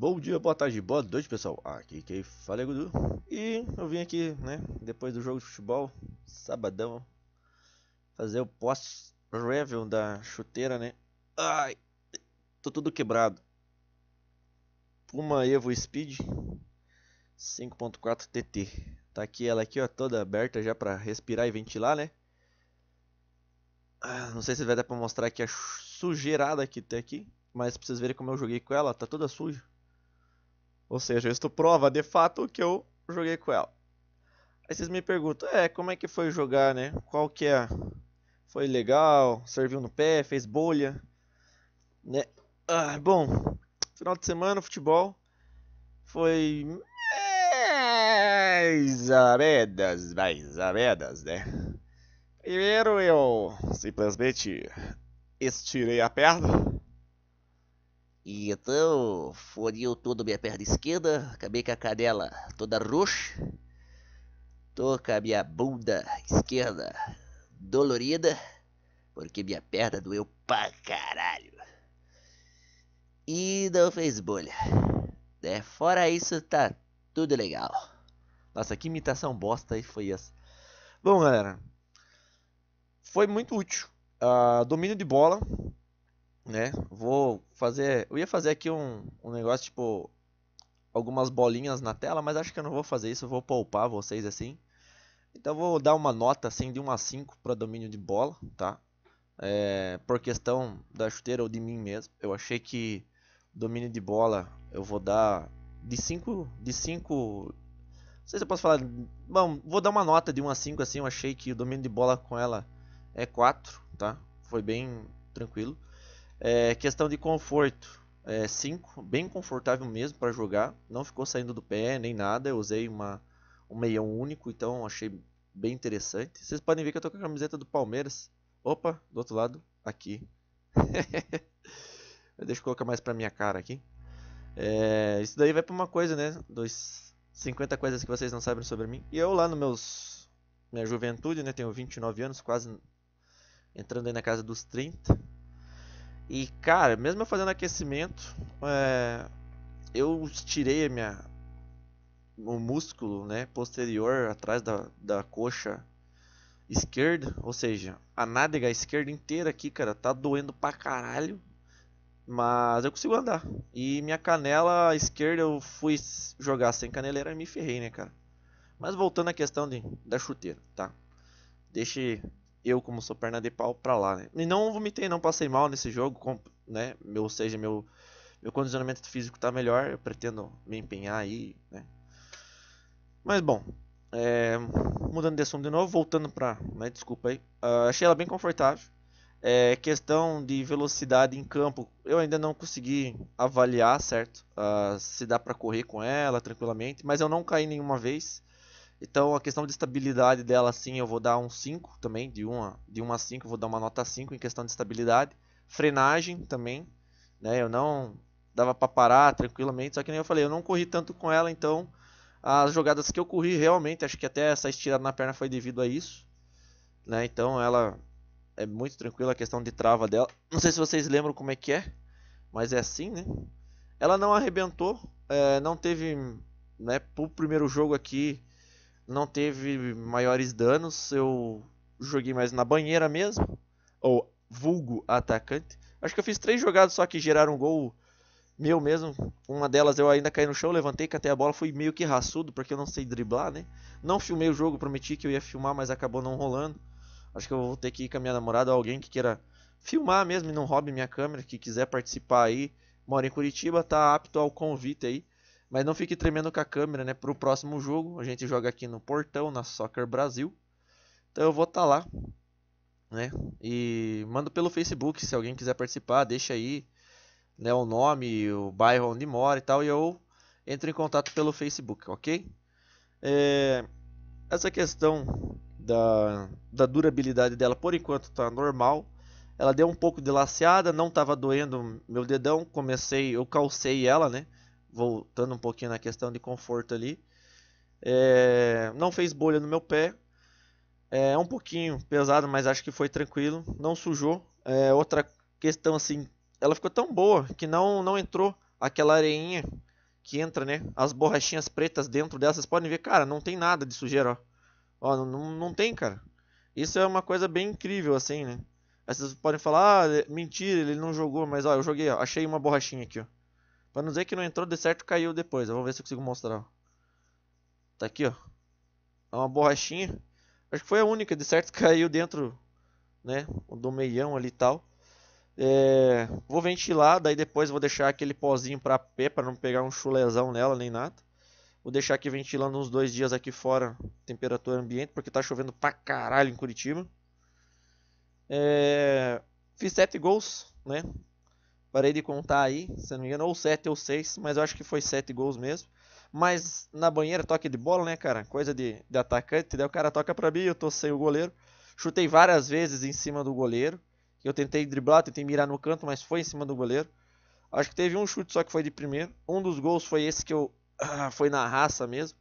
Bom dia, boa tarde, boa noite, pessoal. Aqui quem fala é Gudu. E eu vim aqui, né, depois do jogo de futebol, sabadão, fazer o pós revel da chuteira, né? Ai, tô tudo quebrado. Uma Evo Speed 5.4 TT. Tá aqui ela aqui, ó, toda aberta já para respirar e ventilar, né? Ah, não sei se vai dar para mostrar aqui a sujeirada que tem aqui, mas pra vocês verem como eu joguei com ela, tá toda suja. Ou seja, isto prova de fato que eu joguei com ela. Aí vocês me perguntam, é, como é que foi jogar, né? Qual que é? Foi legal? Serviu no pé? Fez bolha? Né? Ah, bom, final de semana, futebol foi mais aredas, mais aredas, né? Primeiro eu simplesmente estirei a perna e então, foriu toda minha perna esquerda, acabei com a canela toda roxa, tô com a minha bunda esquerda dolorida, porque minha perna doeu pra caralho. E não fez bolha. Né? Fora isso, tá tudo legal. Nossa, que imitação bosta aí foi essa. Bom, galera, foi muito útil. Uh, domínio de bola, né? Vou fazer, eu ia fazer aqui um, um negócio tipo algumas bolinhas na tela, mas acho que eu não vou fazer isso, vou poupar vocês assim. Então vou dar uma nota assim de 1 a 5 para domínio de bola, tá? É, por questão da chuteira ou de mim mesmo, eu achei que domínio de bola eu vou dar de 5 de 5 não sei se eu posso falar. Bom, vou dar uma nota de 1 a 5 assim, eu achei que o domínio de bola com ela é 4, tá? Foi bem tranquilo. É, questão de conforto. 5, é, bem confortável mesmo para jogar. Não ficou saindo do pé nem nada. Eu usei uma, um meião único, então achei bem interessante. Vocês podem ver que eu tô com a camiseta do Palmeiras. Opa, do outro lado, aqui. Deixa eu colocar mais pra minha cara aqui. É, isso daí vai pra uma coisa, né? dois 50 coisas que vocês não sabem sobre mim. E eu lá no meus... Minha juventude, né? Tenho 29 anos, quase entrando aí na casa dos 30. E cara, mesmo eu fazendo aquecimento, é, eu estirei minha, o músculo né, posterior atrás da, da coxa esquerda, ou seja, a nádega esquerda inteira aqui, cara, tá doendo pra caralho. Mas eu consigo andar. E minha canela esquerda eu fui jogar sem caneleira e me ferrei, né, cara? Mas voltando à questão de, da chuteira, tá? Deixe eu, como sou perna de pau, pra lá, né? E não vomitei, não passei mal nesse jogo, né? Meu, ou seja, meu, meu condicionamento físico tá melhor, eu pretendo me empenhar aí, né? Mas bom, é, mudando de assunto de novo, voltando pra, né, desculpa aí. Uh, achei ela bem confortável. É, questão de velocidade em campo, eu ainda não consegui avaliar, certo? Uh, se dá para correr com ela tranquilamente, mas eu não caí nenhuma vez. Então a questão de estabilidade dela sim, eu vou dar um 5 também, de 1 a, de uma a 5, eu vou dar uma nota 5 em questão de estabilidade. Frenagem também, né? Eu não dava para parar tranquilamente, só que nem eu falei, eu não corri tanto com ela, então as jogadas que eu corri realmente, acho que até essa estirada na perna foi devido a isso, né? Então ela é muito tranquila a questão de trava dela. Não sei se vocês lembram como é que é, mas é assim, né? Ela não arrebentou, é, não teve, né, pro primeiro jogo aqui não teve maiores danos, eu joguei mais na banheira mesmo, ou vulgo atacante. Acho que eu fiz três jogadas só que geraram um gol meu mesmo. Uma delas eu ainda caí no chão, levantei, catei a bola, fui meio que raçudo, porque eu não sei driblar, né? Não filmei o jogo, prometi que eu ia filmar, mas acabou não rolando. Acho que eu vou ter que ir com a minha namorada ou alguém que queira filmar mesmo e não roube minha câmera, que quiser participar aí, mora em Curitiba, tá apto ao convite aí. Mas não fique tremendo com a câmera, né? Para o próximo jogo, a gente joga aqui no Portão, na Soccer Brasil. Então eu vou estar tá lá, né? E mando pelo Facebook, se alguém quiser participar, deixa aí né, o nome, o bairro onde mora e tal. E eu entro em contato pelo Facebook, ok? É... essa questão da, da durabilidade dela, por enquanto, está normal ela deu um pouco de laceada, não estava doendo meu dedão, comecei, eu calcei ela, né? voltando um pouquinho na questão de conforto ali, é, não fez bolha no meu pé. É, é um pouquinho pesado, mas acho que foi tranquilo. Não sujou. É, outra questão assim, ela ficou tão boa que não não entrou aquela areinha que entra, né? As borrachinhas pretas dentro dela, vocês podem ver, cara, não tem nada de sujeira, ó. ó não, não, não tem, cara. Isso é uma coisa bem incrível, assim, né? Aí vocês podem falar, ah, mentira, ele não jogou, mas ó, eu joguei, ó, achei uma borrachinha aqui, ó. Pra não dizer que não entrou de certo, caiu depois. Vamos ver se eu consigo mostrar. Tá aqui, ó. É uma borrachinha. Acho que foi a única, de certo, caiu dentro, né? Do meião ali e tal. É... Vou ventilar, daí depois vou deixar aquele pozinho pra pé, pra não pegar um chulezão nela nem nada. Vou deixar aqui ventilando uns dois dias aqui fora, temperatura ambiente, porque tá chovendo pra caralho em Curitiba. É... Fiz sete gols, né? Parei de contar aí, se não me engano, ou 7 ou 6, mas eu acho que foi 7 gols mesmo. Mas na banheira, toque de bola, né, cara? Coisa de, de atacante. Daí o cara toca pra mim, eu tô sem o goleiro. Chutei várias vezes em cima do goleiro. Eu tentei driblar, tentei mirar no canto, mas foi em cima do goleiro. Acho que teve um chute só que foi de primeiro. Um dos gols foi esse que eu. Ah, foi na raça mesmo.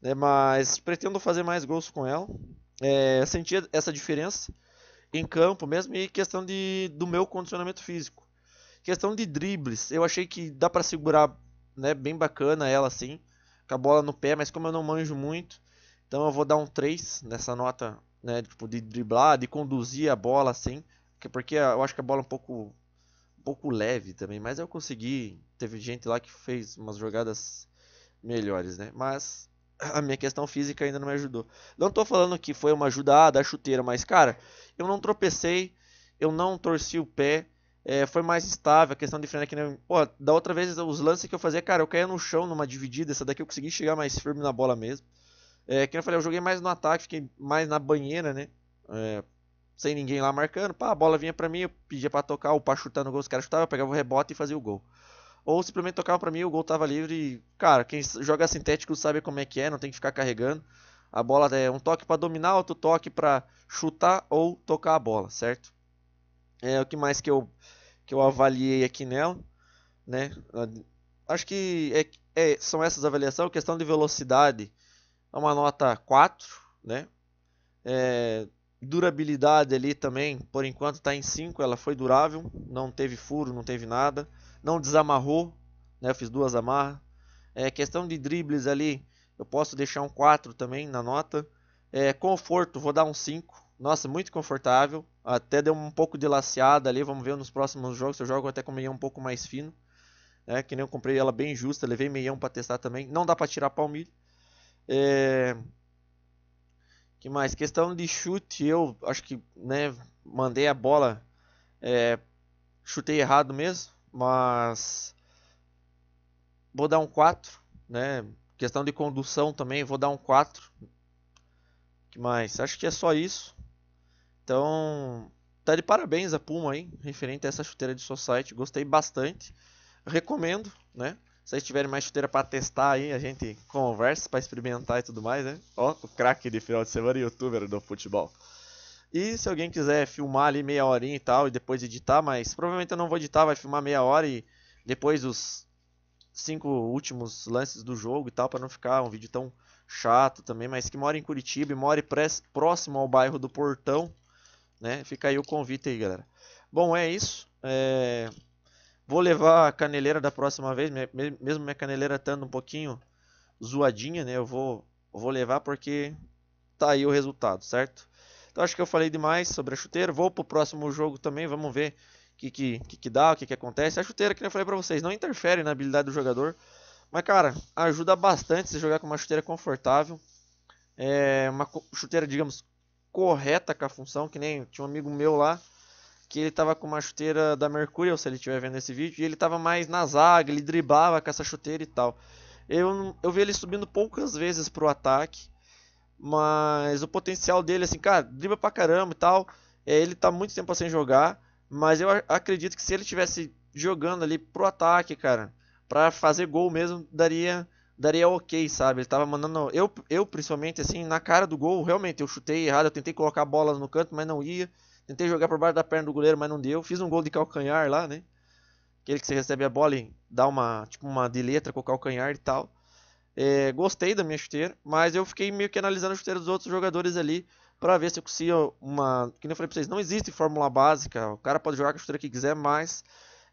Né, mas pretendo fazer mais gols com ela. É, senti essa diferença em campo mesmo e questão de, do meu condicionamento físico. Questão de dribles, eu achei que dá para segurar, né, bem bacana ela assim, com a bola no pé, mas como eu não manjo muito, então eu vou dar um 3 nessa nota, né, tipo de driblar, de conduzir a bola assim, porque eu acho que a bola é um pouco um pouco leve também, mas eu consegui, teve gente lá que fez umas jogadas melhores, né? Mas a minha questão física ainda não me ajudou. Não tô falando que foi uma ajuda ah, da chuteira, mas cara, eu não tropecei, eu não torci o pé, é, foi mais estável, a questão de frenar que nem. Pô, da outra vez os lances que eu fazia, cara, eu caía no chão numa dividida, essa daqui eu consegui chegar mais firme na bola mesmo. É, que eu falei, eu joguei mais no ataque, fiquei mais na banheira, né? É, sem ninguém lá marcando, pá, a bola vinha pra mim, eu pedia pra tocar, o pra chutar no gol, os caras chutavam, eu pegava o rebote e fazia o gol. Ou simplesmente tocava pra mim, o gol tava livre e, cara, quem joga sintético sabe como é que é, não tem que ficar carregando. A bola é um toque para dominar, outro toque para chutar ou tocar a bola, certo? É o que mais que eu, que eu avaliei aqui nela, né? Acho que é, é, são essas avaliações. Questão de velocidade é uma nota 4, né? É, durabilidade ali também, por enquanto está em 5, ela foi durável, não teve furo, não teve nada, não desamarrou, né? Eu fiz duas amarras. É, questão de dribles ali, eu posso deixar um 4 também na nota. É, conforto, vou dar um 5, nossa, muito confortável. Até deu um pouco de laceada ali. Vamos ver nos próximos jogos. Eu jogo até com meião um pouco mais fino. Né? Que nem eu comprei ela bem justa. Levei meião para testar também. Não dá para tirar palmilho. É... que mais? Questão de chute. Eu acho que né, mandei a bola. É... Chutei errado mesmo. Mas vou dar um 4. Né? Questão de condução também. Vou dar um 4 que mais? Acho que é só isso. Então, tá de parabéns a Puma aí, referente a essa chuteira de Society. Gostei bastante. Recomendo, né? Se vocês tiverem mais chuteira para testar aí, a gente conversa para experimentar e tudo mais, né? Ó, o craque de final de semana e youtuber do futebol. E se alguém quiser filmar ali meia horinha e tal, e depois editar, mas provavelmente eu não vou editar, vai filmar meia hora e depois os cinco últimos lances do jogo e tal, para não ficar um vídeo tão chato também, mas que mora em Curitiba e mora próximo ao bairro do Portão, né? Fica aí o convite aí, galera. Bom, é isso. É... Vou levar a caneleira da próxima vez, mesmo minha caneleira estando um pouquinho zoadinha, né? Eu vou, vou levar porque tá aí o resultado, certo? Então acho que eu falei demais sobre a chuteira. Vou pro próximo jogo também, vamos ver o que, que, que, dá, o que, que acontece. A chuteira, que eu falei pra vocês, não interfere na habilidade do jogador. Mas, cara, ajuda bastante se jogar com uma chuteira confortável. É uma chuteira, digamos, correta com a função, que nem tinha um amigo meu lá, que ele tava com uma chuteira da Mercurial, se ele estiver vendo esse vídeo, e ele tava mais na zaga, ele driblava com essa chuteira e tal. Eu, eu vi ele subindo poucas vezes pro ataque, mas o potencial dele, assim, cara, dribla pra caramba e tal. É, ele tá muito tempo sem jogar, mas eu acredito que se ele tivesse jogando ali pro ataque, cara, para fazer gol mesmo, daria daria ok, sabe? Ele tava mandando. Eu, eu, principalmente, assim, na cara do gol, realmente, eu chutei errado, eu tentei colocar a bola no canto, mas não ia. Tentei jogar por baixo da perna do goleiro, mas não deu. Fiz um gol de calcanhar lá, né? Aquele que você recebe a bola e dá uma, tipo, uma de letra com o calcanhar e tal. É, gostei da minha chuteira, mas eu fiquei meio que analisando a chuteira dos outros jogadores ali para ver se eu conseguia uma. Que nem eu falei pra vocês, não existe fórmula básica. O cara pode jogar com a chuteira que quiser, mas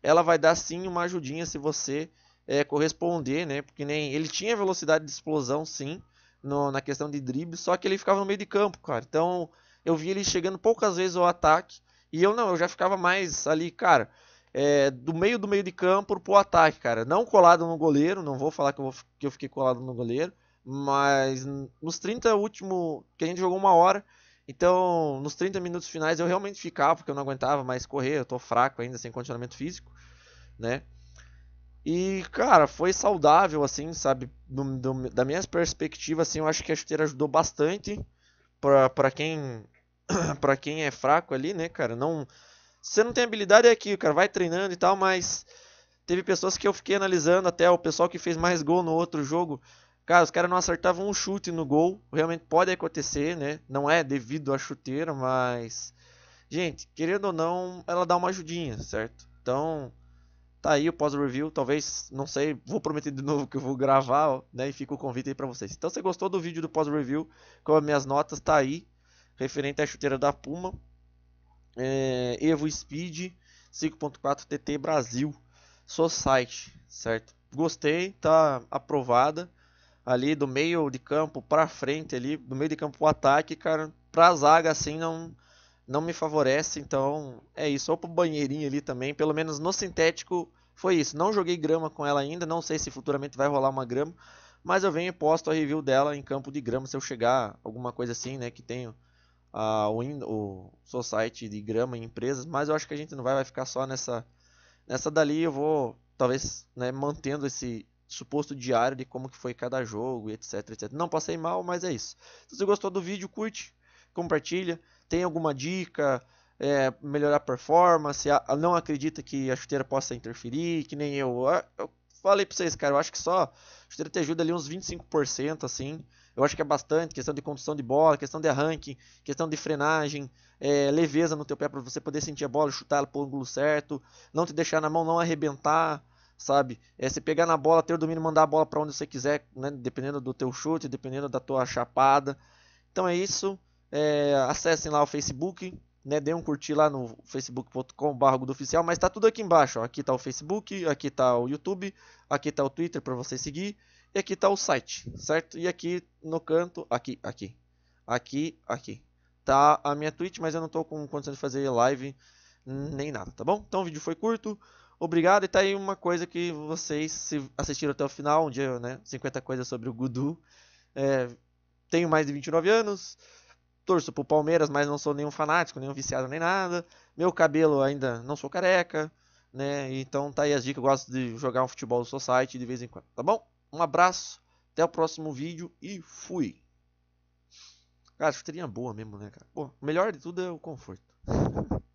ela vai dar sim uma ajudinha se você é, corresponder, né? Porque nem ele tinha velocidade de explosão, sim, no, na questão de drible, só que ele ficava no meio de campo, cara. Então eu vi ele chegando poucas vezes ao ataque e eu não, eu já ficava mais ali, cara, é, do meio do meio de campo pro ataque, cara. Não colado no goleiro, não vou falar que eu, vou, que eu fiquei colado no goleiro, mas nos 30 último que a gente jogou uma hora. Então, nos 30 minutos finais eu realmente ficava, porque eu não aguentava mais correr, eu tô fraco ainda, sem condicionamento físico, né? E, cara, foi saudável, assim, sabe? Do, do, da minha perspectiva, assim, eu acho que a chuteira ajudou bastante para quem para quem é fraco ali, né, cara? Não, se você não tem habilidade é aqui, cara, vai treinando e tal, mas teve pessoas que eu fiquei analisando até o pessoal que fez mais gol no outro jogo. Cara, os caras não acertavam um chute no gol. Realmente pode acontecer, né? Não é devido à chuteira, mas gente, querendo ou não, ela dá uma ajudinha, certo? Então, Tá aí o pós-review, talvez, não sei, vou prometer de novo que eu vou gravar, né, e fica o convite aí para vocês. Então, se gostou do vídeo do pós-review, com as minhas notas, tá aí, referente à chuteira da Puma, é, Evo Speed 5.4 TT Brasil, Society, certo? Gostei, tá aprovada, ali do meio de campo para frente ali, do meio de campo pro ataque, cara, pra zaga assim não não me favorece, então é isso. Ou pro banheirinho ali também, pelo menos no sintético foi isso. Não joguei grama com ela ainda, não sei se futuramente vai rolar uma grama, mas eu venho e posto a review dela em campo de grama se eu chegar alguma coisa assim, né, que tenho a Win, o Society de grama em empresas, mas eu acho que a gente não vai, vai ficar só nessa nessa dali, eu vou talvez, né, mantendo esse suposto diário de como que foi cada jogo, etc, etc. Não passei mal, mas é isso. Se você gostou do vídeo, curte, compartilha. Tem alguma dica? É, melhorar a performance? A, a, não acredita que a chuteira possa interferir? Que nem eu. eu falei pra vocês, cara, eu acho que só a chuteira te ajuda ali uns 25%, assim. Eu acho que é bastante. Questão de condução de bola, questão de arranque, questão de frenagem, é, leveza no teu pé para você poder sentir a bola, chutar ela pro ângulo certo, não te deixar na mão, não arrebentar sabe? É pegar na bola, ter o domínio, mandar a bola para onde você quiser, né? dependendo do teu chute, dependendo da tua chapada. Então é isso. É, acessem lá o Facebook, né? Dê um curtir lá no facebook.com.br oficial, mas está tudo aqui embaixo. Ó. Aqui está o Facebook, aqui está o YouTube, aqui está o Twitter para você seguir e aqui está o site, certo? E aqui no canto, aqui, aqui, aqui, aqui, tá a minha Twitch, mas eu não estou com condição de fazer live nem nada, tá bom? Então o vídeo foi curto. Obrigado, e tá aí uma coisa que vocês se assistiram até o final, um dia, né? 50 coisas sobre o Gudu. É, tenho mais de 29 anos, Torço pro Palmeiras, mas não sou nenhum fanático, nenhum viciado nem nada. Meu cabelo ainda não sou careca, né? Então tá aí as dicas. Eu gosto de jogar um futebol no society de vez em quando, tá bom? Um abraço, até o próximo vídeo e fui! Cara, chuteirinha boa mesmo, né, cara? Pô, o melhor de tudo é o conforto.